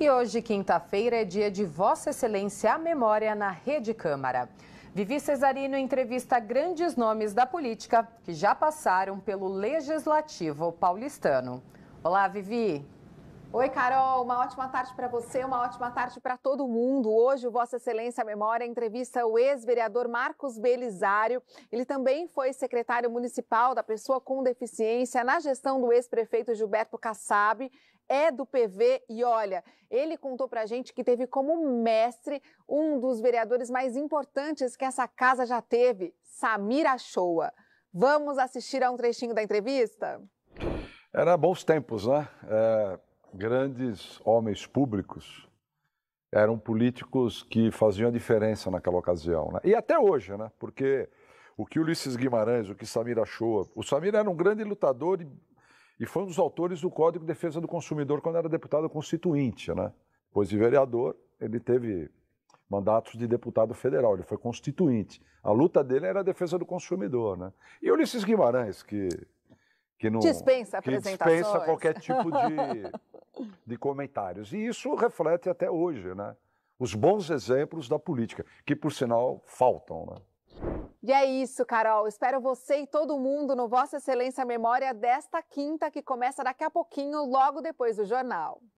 E hoje, quinta-feira, é dia de Vossa Excelência a Memória na Rede Câmara. Vivi Cesarino entrevista grandes nomes da política que já passaram pelo Legislativo paulistano. Olá, Vivi! Oi, Carol, uma ótima tarde para você, uma ótima tarde para todo mundo. Hoje, o Vossa Excelência Memória entrevista o ex-vereador Marcos Belisário. Ele também foi secretário municipal da pessoa com deficiência na gestão do ex-prefeito Gilberto Kassab. É do PV e olha, ele contou para a gente que teve como mestre um dos vereadores mais importantes que essa casa já teve, Samir Achoa. Vamos assistir a um trechinho da entrevista? Era bons tempos, né? É grandes homens públicos eram políticos que faziam a diferença naquela ocasião. Né? E até hoje, né? porque o que Ulisses Guimarães, o que Samir achou. O Samir era um grande lutador e, e foi um dos autores do Código de Defesa do Consumidor quando era deputado constituinte. Né? Depois de vereador, ele teve mandatos de deputado federal, ele foi constituinte. A luta dele era a defesa do consumidor. Né? E Ulisses Guimarães, que que não dispensa, que dispensa qualquer tipo de de comentários. E isso reflete até hoje, né? Os bons exemplos da política, que por sinal faltam, né? E é isso, Carol. Espero você e todo mundo no Vossa Excelência Memória desta quinta, que começa daqui a pouquinho, logo depois do jornal.